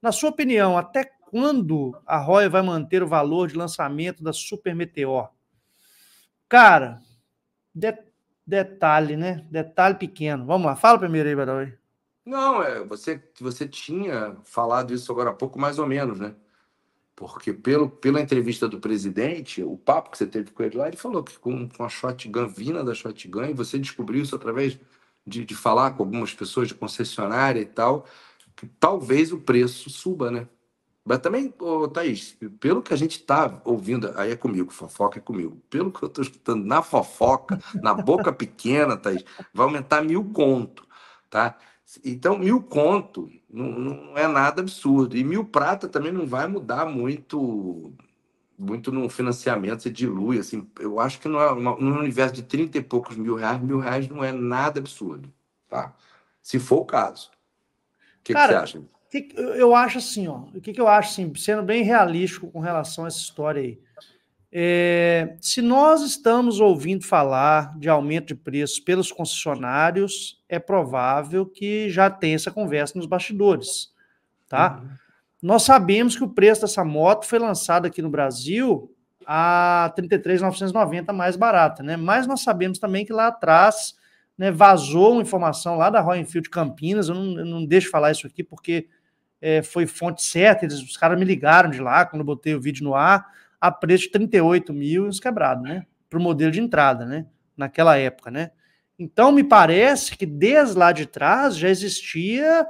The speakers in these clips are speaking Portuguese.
Na sua opinião, até quando a Roy vai manter o valor de lançamento da Super Meteor? Cara, de, detalhe, né? Detalhe pequeno. Vamos lá, fala primeiro aí, Baroy. Não, é, você, você tinha falado isso agora há pouco, mais ou menos, né? Porque pelo, pela entrevista do presidente, o papo que você teve com ele lá, ele falou que com, com a shotgun vina da shotgun, e você descobriu isso através de, de falar com algumas pessoas de concessionária e tal, talvez o preço suba, né? Mas também, ô, Thaís, pelo que a gente está ouvindo, aí é comigo, fofoca é comigo. Pelo que eu estou escutando na fofoca, na boca pequena, Thaís, vai aumentar mil conto, tá? Então, mil conto não, não é nada absurdo. E mil prata também não vai mudar muito muito no financiamento, você dilui, assim, eu acho que é no é num universo de 30 e poucos mil reais, mil reais não é nada absurdo, tá? Se for o caso que, Cara, que você acha? Que, eu acho assim, ó. O que, que eu acho assim, sendo bem realístico com relação a essa história aí. É, se nós estamos ouvindo falar de aumento de preços pelos concessionários, é provável que já tenha essa conversa nos bastidores, tá? Uhum. Nós sabemos que o preço dessa moto foi lançado aqui no Brasil a 33.990 mais barata, né? Mas nós sabemos também que lá atrás né, vazou uma informação lá da Royal Enfield Campinas, eu não, eu não deixo falar isso aqui porque é, foi fonte certa, eles, os caras me ligaram de lá quando eu botei o vídeo no ar, a preço de 38 mil e uns quebrados, né? Para o modelo de entrada, né? Naquela época, né? Então, me parece que desde lá de trás já existia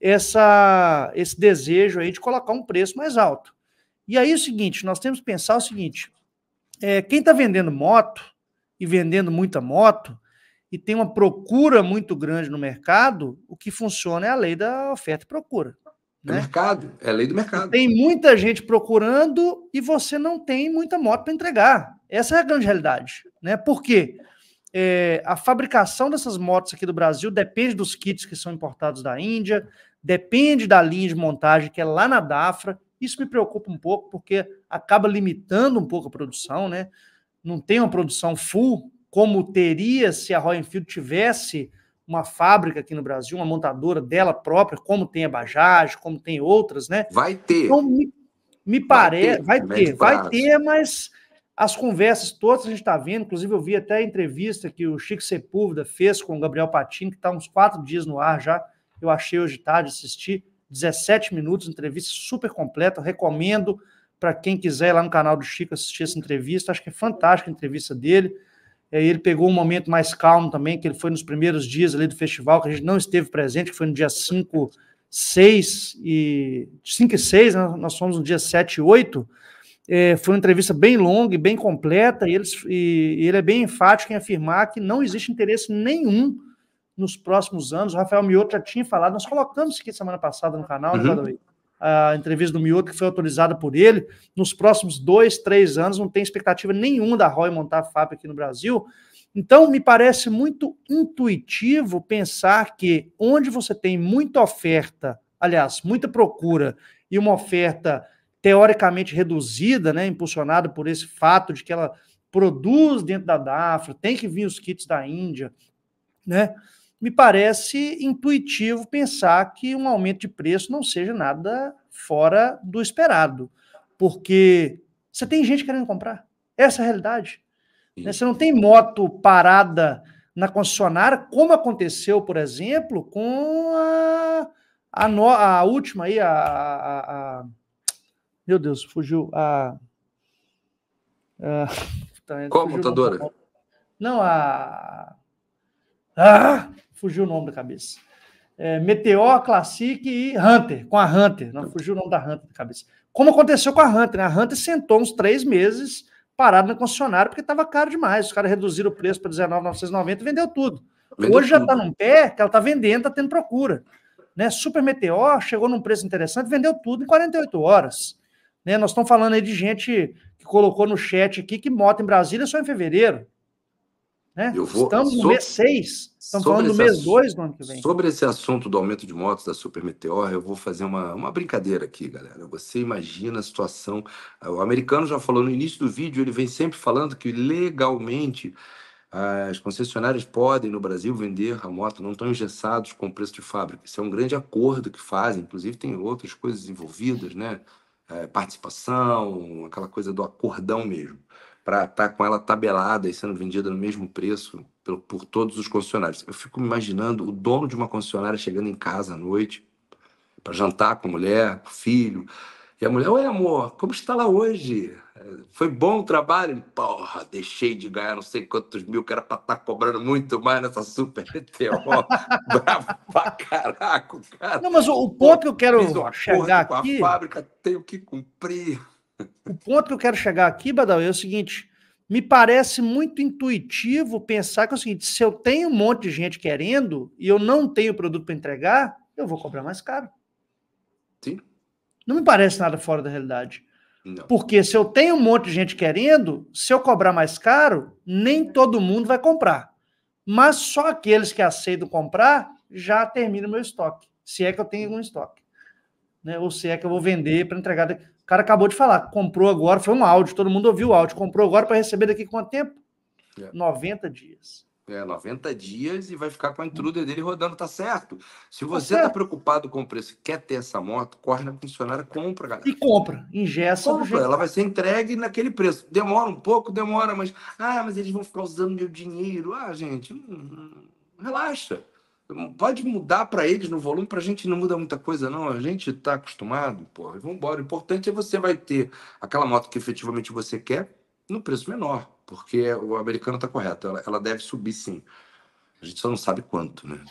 essa, esse desejo aí de colocar um preço mais alto. E aí é o seguinte, nós temos que pensar o seguinte, é, quem está vendendo moto e vendendo muita moto, e tem uma procura muito grande no mercado, o que funciona é a lei da oferta e procura. Do né? mercado, é a lei do mercado. Tem muita gente procurando e você não tem muita moto para entregar. Essa é a grande realidade. Né? Por quê? É, a fabricação dessas motos aqui do Brasil depende dos kits que são importados da Índia, depende da linha de montagem que é lá na Dafra. Isso me preocupa um pouco, porque acaba limitando um pouco a produção, né? Não tem uma produção full como teria se a Royal Enfield tivesse uma fábrica aqui no Brasil, uma montadora dela própria, como tem a Bajaj, como tem outras, né? Vai ter. Então, me, me parece, vai ter, vai né, ter, vai ter, mas as conversas todas a gente está vendo, inclusive eu vi até a entrevista que o Chico Sepúlveda fez com o Gabriel Patinho, que está uns quatro dias no ar já, eu achei hoje tarde, assistir 17 minutos, entrevista super completa, recomendo para quem quiser ir lá no canal do Chico assistir essa entrevista, acho que é fantástica a entrevista dele, ele pegou um momento mais calmo também, que ele foi nos primeiros dias ali do festival, que a gente não esteve presente, que foi no dia 5, 6 e 5 e 6, né? nós fomos no dia 7 e 8. É, foi uma entrevista bem longa e bem completa, e ele, e, e ele é bem enfático em afirmar que não existe interesse nenhum nos próximos anos. O Rafael Mioto já tinha falado, nós colocamos isso aqui semana passada no canal, né, uhum a entrevista do Mioto que foi autorizada por ele. Nos próximos dois, três anos, não tem expectativa nenhuma da Roy montar a FAP aqui no Brasil. Então, me parece muito intuitivo pensar que onde você tem muita oferta, aliás, muita procura e uma oferta teoricamente reduzida, né, impulsionada por esse fato de que ela produz dentro da DAFRA, tem que vir os kits da Índia, né? me parece intuitivo pensar que um aumento de preço não seja nada fora do esperado, porque você tem gente querendo comprar. Essa é a realidade. Né? Você não tem moto parada na concessionária, como aconteceu, por exemplo, com a, a, no, a última aí, a, a, a, Meu Deus, fugiu. A, a, como, fugiu, Não, a ah, fugiu o nome da cabeça. É, Meteor, Classic e Hunter, com a Hunter. Não fugiu o nome da Hunter da cabeça. Como aconteceu com a Hunter, né? A Hunter sentou uns três meses parado no concessionário porque estava caro demais. Os caras reduziram o preço para R$19,990 e vendeu tudo. Vendeu Hoje tudo. já está num pé que ela está vendendo, está tendo procura. Né? Super Meteor chegou num preço interessante, vendeu tudo em 48 horas. Né? Nós estamos falando aí de gente que colocou no chat aqui que moto em Brasília só em fevereiro. Né? Vou, Estamos sobre, no mês 6, estamos falando do mês 2 do ano que vem. Sobre esse assunto do aumento de motos da Super Meteor, eu vou fazer uma, uma brincadeira aqui, galera. Você imagina a situação. O americano já falou no início do vídeo, ele vem sempre falando que legalmente ah, as concessionárias podem no Brasil vender a moto, não estão engessados com o preço de fábrica. Isso é um grande acordo que fazem, inclusive tem outras coisas envolvidas, né? É, participação, aquela coisa do acordão mesmo para estar tá com ela tabelada e sendo vendida no mesmo preço por, por todos os concessionários. Eu fico imaginando o dono de uma concessionária chegando em casa à noite para jantar com a mulher, com o filho, e a mulher, oi amor, como está lá hoje? É, Foi bom o trabalho? Ele, porra, deixei de ganhar não sei quantos mil, que era para estar tá cobrando muito mais nessa super ETO. Bravo pra caraca, cara. Não, mas o, o ponto que eu quero chegar aqui... Com a fábrica, tenho que cumprir. O ponto que eu quero chegar aqui, Badal, é o seguinte: me parece muito intuitivo pensar que é o seguinte: se eu tenho um monte de gente querendo e eu não tenho produto para entregar, eu vou cobrar mais caro. Sim. Não me parece nada fora da realidade. Não. Porque se eu tenho um monte de gente querendo, se eu cobrar mais caro, nem todo mundo vai comprar. Mas só aqueles que aceitam comprar já termina meu estoque. Se é que eu tenho algum estoque. Né? Ou se é que eu vou vender para entregar. O cara acabou de falar, comprou agora, foi um áudio, todo mundo ouviu o áudio, comprou agora para receber daqui quanto tempo? É. 90 dias. É, 90 dias e vai ficar com a intruder dele rodando, tá certo. Se tá você tá, preocupado com o preço quer ter essa moto, corre na concessionária, compra, galera. E compra, ingessa. Compra, ela tá. vai ser entregue naquele preço. Demora um pouco, demora, mas. Ah, mas eles vão ficar usando meu dinheiro. Ah, gente, hum, relaxa. Pode mudar para eles no volume, para a gente não muda muita coisa, não. A gente está acostumado, porra. Vamos embora. O importante é você vai ter aquela moto que efetivamente você quer no preço menor, porque o americano está correto. Ela, ela deve subir, sim. A gente só não sabe quanto, né?